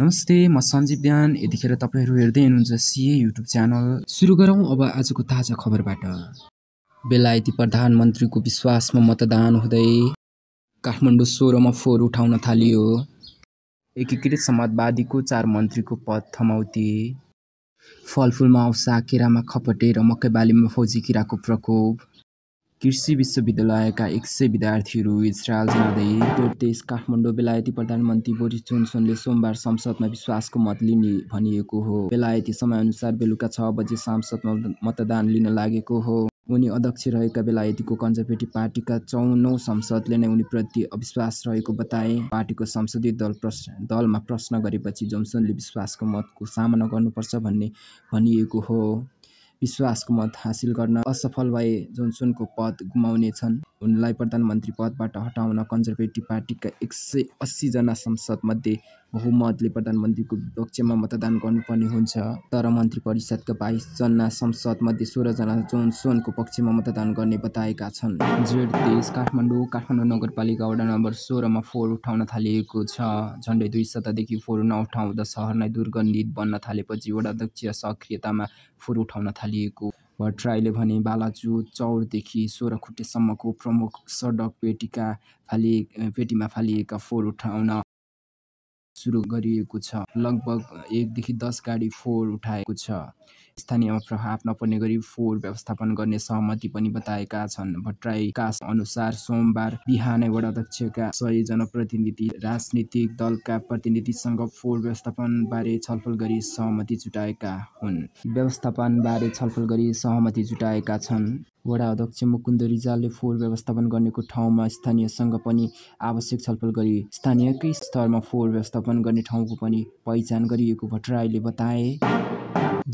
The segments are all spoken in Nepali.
नमस्ते म सञ्जीव बिहान यतिखेर तपाईँहरू हेर्दै हुनुहुन्छ सिए युट्युब च्यानल सुरु गरौँ अब आजको ताजा खबरबाट बेलायती प्रधानमन्त्रीको विश्वासमा मतदान हुँदै काठमाडौँ सोह्रमा फोहोर उठाउन थालियो एकीकृत समाजवादीको चार मन्त्रीको पद थमाउती फलफुलमा औसा केरामा खपटे र मकैबालीमा फौजी किराको प्रकोप कृषि विश्वविद्यालयका एक सय विद्यार्थीहरू इजरायल जाँदै देश काठमाडौँ बेलायती प्रधानमन्त्री बोरिस जोनसनले सोमबार संसदमा विश्वासको मत लिने भनिएको हो बेलायती समयअनुसार बेलुका छ बजे संसदमा मतदान लिन लागेको हो उनी अध्यक्ष रहेका बेलायतीको कन्जर्भेटिभ पार्टीका चौनौ संसदले नै उनीप्रति अविश्वास रहेको बताए पार्टीको संसदीय दल प्रश्न दलमा प्रश्न गरेपछि जोनसनले विश्वासको मतको सामना गर्नुपर्छ भन्ने भनिएको हो विश्वासको मत हासिल गर्न असफल भए जोनसनको पद गुमाउनेछन् उनलाई प्रधानमन्त्री पदबाट हटाउन कन्जर्भेटिभ पार्टीका एक सय अस्सीजना संसदमध्ये बहुमतले प्रधानमन्त्रीको विपक्षमा मतदान गर्नुपर्ने हुन्छ तर मन्त्री परिषदका बाइसजना संसदमध्ये सोह्रजना सोनको पक्षमा मतदान गर्ने बताएका छन् जेड देश काठमाडौँ काठमाडौँ नगरपालिका वडा नम्बर सोह्रमा फोहोर उठाउन थालिएको छ झन्डै दुई सतादेखि फोहोर नउठाउँदा सहर नै दुर्गन्धित बन्न थालेपछि वडा अध्यक्ष सक्रियतामा फोहोर उठाउन थालिएको भट्टराईले भने बालाजु चौरदेखि खुट्टेसम्मको प्रमुख सडक पेटीका फाली पेटीमा फालिएका फोहोर उठाउन सुरु गरिएको छ लगभग एकदेखि दस गाडी फोहोर उठाएको छ स्थानीय प्रभाव नपर्ने गरी फोहोर व्यवस्थापन गर्ने सहमति पनि बताएका छन् भट्टराईका अनुसार सोमबार बिहानै वडाध्यक्षका सय जनप्रतिनिधि राजनीतिक दलका प्रतिनिधिसँग फोहोर व्यवस्थापन बारे छलफल गरी सहमति जुटाएका हुन् व्यवस्थापन बारे छलफल गरी सहमति जुटाएका छन् वडा अध्यक्ष मुकुन्द रिजालले फोहोर व्यवस्थापन गर्नेको ठाउँमा स्थानीयसँग पनि आवश्यक छलफल गरी स्थानीयकै स्तरमा फोहोर व्यवस्थापन गर्ने ठाउँको पनि पहिचान गरिएको भट्टराईले बताए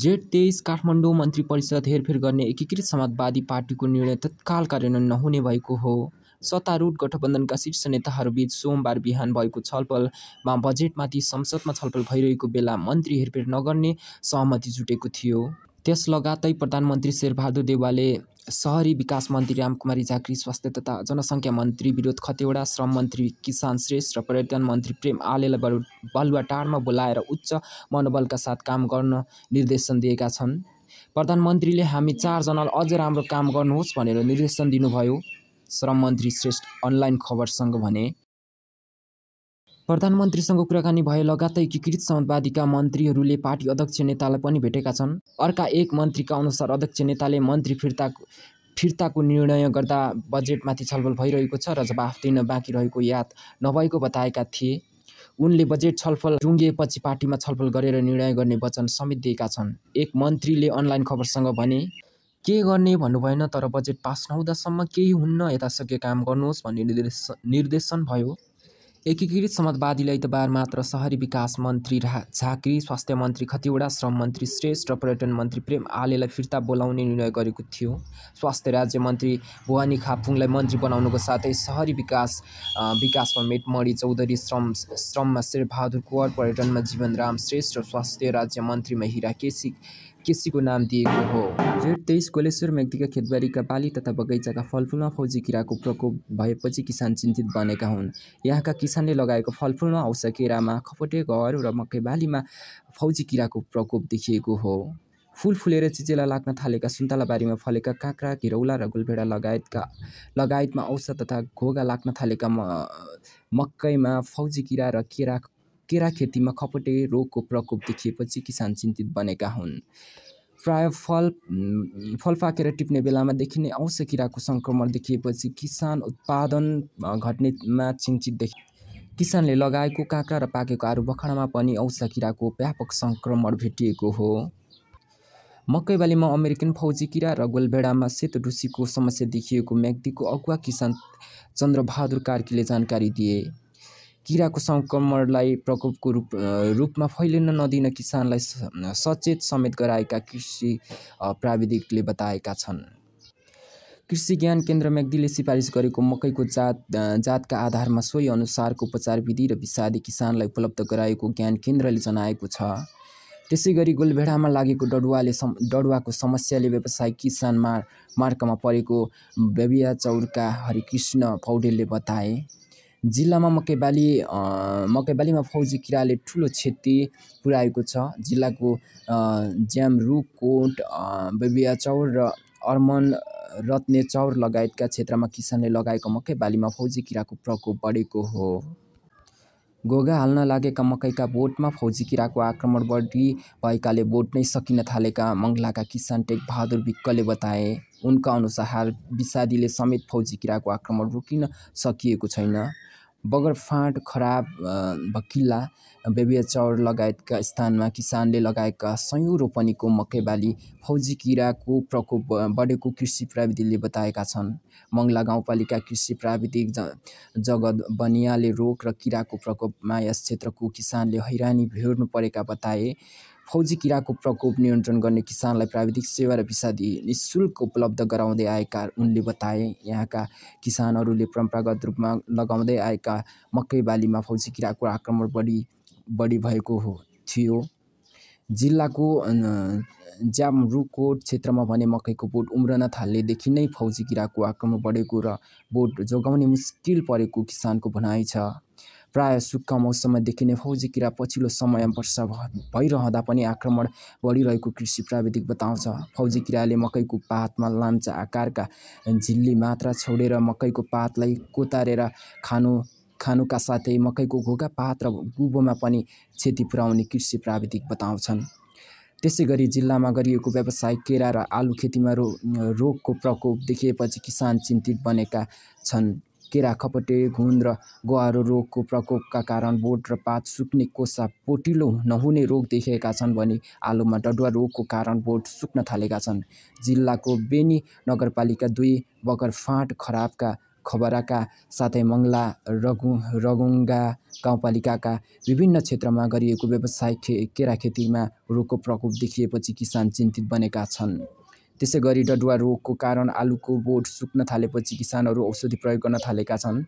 जेठ तेइस काठमाडौँ मन्त्री परिषद हेरफेर गर्ने एकीकृत समाजवादी पार्टीको निर्णय तत्काल कार्यान्वयन नहुने भएको हो सत्तारूढ गठबन्धनका शीर्ष नेताहरूबीच सोमबार बिहान भएको छलफलमा बजेटमाथि संसदमा छलफल भइरहेको बेला मन्त्री हेरफेर नगर्ने सहमति जुटेको थियो त्यस लगातै प्रधानमन्त्री शेरबहादुर देवालले सहरी विकास मन्त्री रामकुमारी झाँक्री स्वास्थ्य तथा जनसङ्ख्या मन्त्री विरोध खतेवडा श्रम मन्त्री किसान श्रेष्ठ र पर्यटन मन्त्री प्रेम आलेलाई बरु टाढमा बोलाएर उच्च मनोबलका साथ काम गर्न निर्देशन दिएका छन् प्रधानमन्त्रीले हामी चारजनालाई अझ राम्रो काम गर्नुहोस् भनेर निर्देशन दिनुभयो श्रम मन्त्री श्रेष्ठ अनलाइन खबरसँग भने प्रधानमन्त्रीसँग कुराकानी भए लगातै एकीकृत समाजवादीका मन्त्रीहरूले पार्टी अध्यक्ष नेतालाई पनि भेटेका छन् अर्का एक मन्त्रीका अनुसार अध्यक्ष नेताले मन्त्री फिर्ता फिर्ताको निर्णय गर्दा बजेटमाथि छलफल भइरहेको छ र जवाफ दिन बाँकी रहेको याद नभएको बताएका थिए उनले बजेट छलफल टुङ्गिएपछि पार्टीमा छलफल गरेर निर्णय गर्ने वचन समेत दिएका छन् एक मन्त्रीले अनलाइन खबरसँग भने के गर्ने भन्नुभएन तर बजेट पास नहुँदासम्म केही हुन्न यथाशक्य काम गर्नुहोस् भन्ने निर्देश निर्देशन भयो एकीकृत समाजवादीले आइतबार मात्र सहरी विकास मन्त्री रा झाँक्री स्वास्थ्य मन्त्री खतिवडा श्रम मन्त्री श्रेष्ठ र पर्यटन मन्त्री प्रेम आलेलाई फिर्ता बोलाउने निर्णय गरेको थियो स्वास्थ्य राज्य मन्त्री भुवानी खापुङलाई मन्त्री बनाउनुको साथै सहरी विकास विकासमा मेटमणी चौधरी श्रम श्रममा शेरबहादुर कुवर पर्यटनमा जीवनराम श्रेष्ठ र स्वास्थ्य राज्य मन्त्रीमा हिरा केसी केसीको नाम दिएको हो जेठ तेइस कोलेश्वर मेगदीका खेतबारीका बाली तथा बगैँचाका फलफुलमा फौजी किराको प्रकोप भएपछि किसान चिन्तित बनेका हुन् यहाँका किसानले लगाएको फलफुलमा औसा केरामा खपटे घर र मकै बालीमा फौजी किराको प्रकोप देखिएको हो फुल फुलेर चिचेला लाग्न थालेका सुन्तलाबारीमा फलेका काँक्रा घिरौला र गुलभेडा लगायतका लगायतमा औषध तथा घोगा लाग्न थालेका मकैमा फौजी किरा र केरा केरा खेतीमा खपटे रोगको प्रकोप देखिएपछि किसान चिन्तित बनेका हुन् प्राय फल फल पाकेर टिप्ने बेलामा देखिने औँसे किराको सङ्क्रमण देखिएपछि किसान उत्पादन घट्नेमा चिन्तित देखि किसानले लगाएको काँक्रा र पाकेको आरु बखडामा पनि औषध किराको व्यापक सङ्क्रमण भेटिएको हो मकै बालीमा अमेरिकन फौजी किरा र गोलभेडामा सेतो ढुसीको समस्या देखिएको म्याग्दीको अगुवा किसान चन्द्रबहादुर कार्कीले जानकारी दिए किराको सङ्क्रमणलाई प्रकोपको रूप रूपमा फैलिन नदिन किसानलाई सचेत समेत गराएका कृषि प्राविधिकले बताएका छन् कृषि ज्ञान केन्द्र म्याग्दीले सिफारिस गरेको मकैको जात जातका आधारमा सोही अनुसारको उपचार विधि र विषादी किसानलाई उपलब्ध गराएको ज्ञान केन्द्रले जनाएको छ त्यसै गरी गोलभेडामा लागेको डडुवाले सम डडुवाको समस्याले व्यवसायिक किसान मार मार्गमा परेको बेबियाचौरका हरिकृष्ण पौडेलले बताए जिल्लामा मकैबाली मकैबालीमा फौजी किराले ठुलो क्षति पुर्याएको छ जिल्लाको ज्यामरुखकोट बेबिया चौर र अर्मन रत्ने चौर लगायतका क्षेत्रमा किसानले लगाएको मकैबालीमा फौजी किराको प्रकोप बढेको हो घोगा हाल्न लागेका मकैका बोटमा फौजी किराको आक्रमण बढी भएकाले बोट नै सकिन थालेका मङ्गलाका किसान बहादुर विक्कले बताए उनका अनुसार विषादीले समेत फौजी किराको आक्रमण रोकिन सकिएको छैन बगर फाँट खराब भकिल्ला बेबिया चौर लगायतका स्थानमा किसानले लगाएका सयौँ रोपनीको मकै बाली फौजी किराको प्रकोप बढेको कृषि प्राविधिकले बताएका छन् मङ्गला गाउँपालिका कृषि प्राविधिक ज जगत बनियाले रोग र किराको प्रकोपमा यस क्षेत्रको किसानले हैरानी भेट्नु परेका बताए फौजी किराको प्रकोप नियन्त्रण गर्ने किसानलाई प्राविधिक सेवा र भिसा दिए निशुल्क उपलब्ध गराउँदै आएका उनले बताए यहाँका किसानहरूले परम्परागत रूपमा लगाउँदै आएका मकै बालीमा फौजी किराको आक्रमण बढी बढी भएको हो थियो जिल्लाको ज्यामरुकोट क्षेत्रमा भने मकैको बोट उम्रन थाल्नेदेखि नै फौजी किराको आक्रमण बढेको र बोट जोगाउने मुस्किल परेको किसानको भनाइ छ प्राय सुक्खा मौसममा देखिने फौजी किरा पछिल्लो समय वर्षा भइरहँदा पनि आक्रमण बढिरहेको कृषि प्राविधिक बताउँछ फौजी किराले मकैको पातमा लाम्चा आकारका झिल्ली मात्रा छोडेर मकैको पातलाई कोतारेर खानु खानुका साथै मकैको घोगा पात र गुबोमा पनि क्षति पुर्याउने कृषि प्राविधिक बताउँछन् त्यसै गरी जिल्लामा गरिएको व्यवसाय केरा र आलु खेतीमा रो रोगको प्रकोप देखिएपछि किसान चिन्तित बनेका छन् केरा खपटे घुन र गुहारो रोगको प्रकोपका कारण बोट र पात सुक्ने कोसा पोटिलो नहुने रोग देखेका छन् भने आलुमा डडुवा रोगको कारण बोट सुक्न थालेका छन् जिल्लाको बेनी नगरपालिका दुई बगर फाँट खराबका खबराका साथै मङ्ला रगु रगुङ्गा गाउँपालिकाका विभिन्न क्षेत्रमा गरिएको व्यवसाय खे केरा खेतीमा रोगको प्रकोप देखिएपछि किसान चिन्तित बनेका छन् त्यसै गरी डडुवा रोगको कारण आलुको बोट सुक्न थालेपछि किसानहरू औषधि प्रयोग गर्न थालेका छन्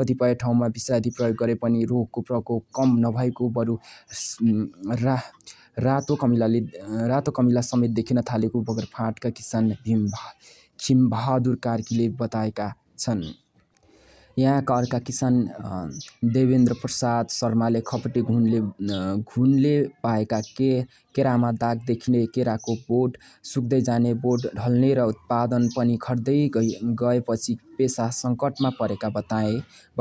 कतिपय ठाउँमा विषादी प्रयोग गरे पनि रोगको प्रकोप कम नभएको बरु रा रातो कमिलाले रातो कमिला समेत देखिन थालेको बगरफाटका किसान भीम खिमबहादुर कार्कीले बताएका छन् यहाँका अर्का किसान देवेन्द्र प्रसाद शर्माले खपटी घुनले घुनले पाएका के केरामा दाग देखिने केराको बोट सुक्दै जाने बोट ढल्ने र उत्पादन पनि खट्दै गए गएपछि पेसा सङ्कटमा परेका बताए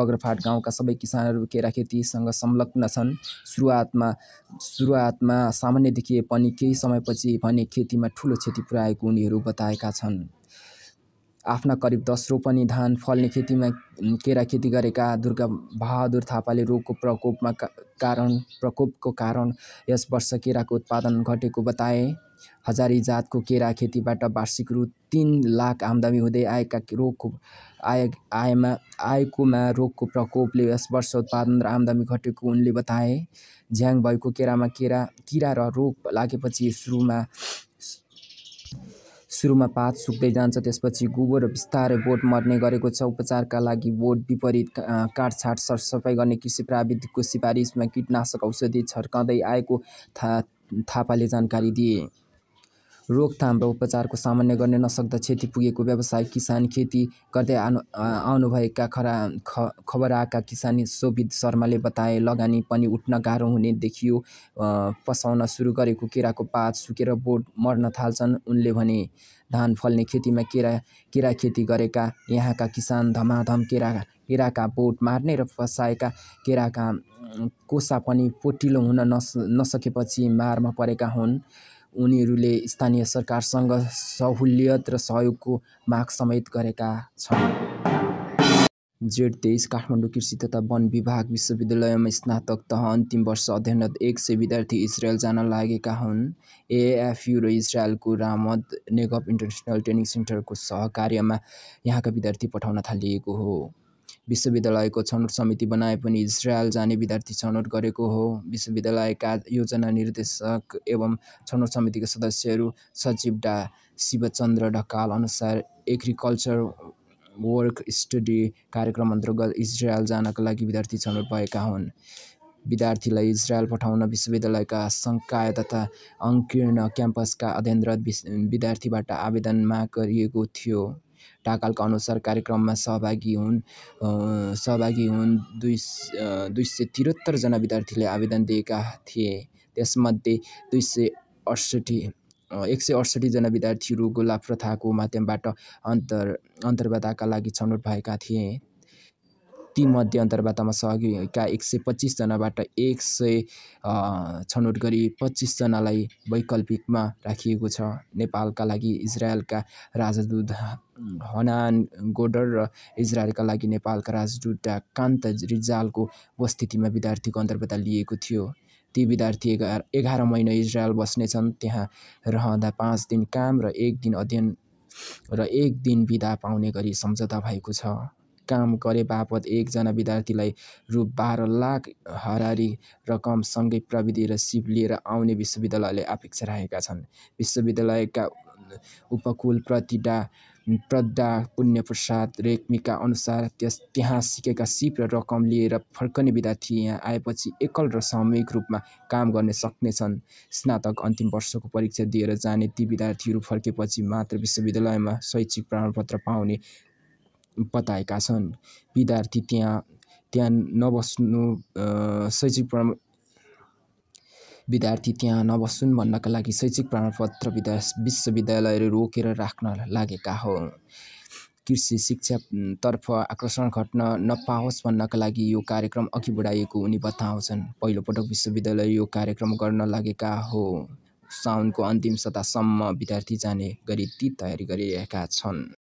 बग्रफाट गाउँका सबै किसानहरू केरा खेतीसँग संलग्न छन् सुरुवातमा सुरुवातमा सामान्य देखिए पनि केही समयपछि भने खेतीमा ठुलो क्षति पुर्याएको उनीहरू बताएका छन् आफ्ना करिब दस रोपनी धान फल्ने खेतीमा केरा खेती गरेका दुर्गा बहादुर थापाले रोगको प्रकोपमा का कारण प्रकोपको कारण यस वर्ष केराको उत्पादन घटेको बताए हजारी जातको केरा खेतीबाट वार्षिक रु तिन लाख आमदामी हुँदै आएका रोगको आय आएमा आएकोमा रोगको प्रकोपले यस वर्ष उत्पादन र आमदामी घटेको उनले बताए झ्याङ भएको केरामा केरा किरा र रोग लागेपछि सुरुमा सुरुमा पात सुक्दै जान्छ त्यसपछि गोबर बिस्तारै बोट मर्ने गरेको छ उपचारका लागि बोट विपरीत काटछाट सरसफाइ गर्ने कृषि प्राविधिकको सिफारिसमा कीटनाशक औषधि छर्काउँदै आएको था थापाले जानकारी दिए रोकथाम र उपचारको सामान्य गर्न नसक्दा क्षति पुगेको व्यवसाय किसान खेती गर्दै आउनु आउनुभएका खरा ख आएका किसान शोभित शर्माले बताए लगानी पनि उठ्न गाह्रो हुने देखियो पसाउन सुरु गरेको केराको पात सुकेर बोट मर्न थाल्छन् उनले भने धान फल्ने खेतीमा केरा केरा खेती गरेका यहाँका किसान धमाधम केरा केराका बोट मार्ने र फसाएका केराका कोसा पनि पोटिलो हुन नस नसकेपछि मारमा परेका हुन् उनीहरूले स्थानीय सरकारसँग सहुलियत र सहयोगको माग समेत गरेका छन् जेड तेइस काठमाडौँ कृषि तथा वन विभाग विश्वविद्यालयमा स्नातक तह अन्तिम वर्ष अध्ययनरत एक सय विद्यार्थी इजरायल जान लागेका हुन् एएफयु र इजरायलको रामद नेगप इन्टरनेसनल ट्रेनिङ सेन्टरको सहकार्यमा यहाँका विद्यार्थी पठाउन थालिएको हो विश्वविद्यालयको छनौट समिति बनाए पनि इजरायल जाने विद्यार्थी छनौट गरेको हो विश्वविद्यालयका योजना निर्देशक एवं छनौट समितिका सदस्यहरू सचिव डा शिवचन्द्र ढकाल अनुसार एग्रिकल्चर वर्क स्टडी कार्यक्रम अन्तर्गत इजरायल जानका लागि विद्यार्थी छनौट भएका हुन् विद्यार्थीलाई इजरायल पठाउन विश्वविद्यालयका सङ्काय तथा अङ्कीर्ण क्याम्पसका अध्ययनरत विद्यार्थीबाट आवेदन माग गरिएको थियो टाकालका अनुसार कार्यक्रममा सहभागी हुन् सहभागी हुन् दुई दुई सय त्रिहत्तरजना विद्यार्थीले आवेदन दिएका थिए त्यसमध्ये दुई सय अठसट्ठी एक सय अठसट्ठीजना विद्यार्थीहरू गुलाब प्रथाको माध्यमबाट अन्तर अन्तर्वार्ताका लागि छनौट भएका थिए मध्ये अन्तर्वार्तामा सहभागीका एक सय पच्चिसजनाबाट एक सय छनौट गरी पच्चिसजनालाई वैकल्पिकमा राखिएको छ नेपालका लागि इजरायलका राजदूत हनान गोडर र इजरायलका लागि नेपालका राजदूत कान्त रिजालको उपस्थितिमा विद्यार्थीको अन्तर्वार्ता लिएको थियो ती विद्यार्थी एघार एघार महिना इजरायल बस्नेछन् त्यहाँ रहँदा पाँच दिन काम र एक दिन अध्ययन र एक दिन बिदा पाउने गरी सम्झौता भएको छ काम गरे बापत एकजना विद्यार्थीलाई रु बाह्र लाख हरारी रकमसँगै प्रविधि र सिप लिएर आउने विश्वविद्यालयले अपेक्षा राखेका छन् विश्वविद्यालयका उपकुल प्रतिडा प्रदा पुण्यप्रसाद रेग्मीका अनुसार त्यस त्यहाँ सिकेका सिप र रकम लिएर फर्कने विद्यार्थी यहाँ आएपछि एकल र सामूहिक रूपमा काम गर्न सक्नेछन् स्नातक अन्तिम वर्षको परीक्षा दिएर जाने ती विद्यार्थीहरू फर्केपछि मात्र विश्वविद्यालयमा शैक्षिक प्रमाणपत्र पाउने बताएका छन् विद्यार्थी त्यहाँ त्यहाँ नबस्नु शैक्षिक प्रमा विद्यार्थी त्यहाँ नबस्नु भन्नका लागि शैक्षिक प्रमाणपत्र विद्या विश्वविद्यालयहरू रोकेर राख्न लागेका हो कृषि शिक्षातर्फ आकर्षण घट्न नपाओस् भन्नका लागि यो कार्यक्रम अघि बढाइएको उनी बताउँछन् पहिलोपटक विश्वविद्यालय यो कार्यक्रम गर्न लागेका हो साउनको अन्तिम सतासम्म विद्यार्थी जाने गरी ती तयारी गरिरहेका छन्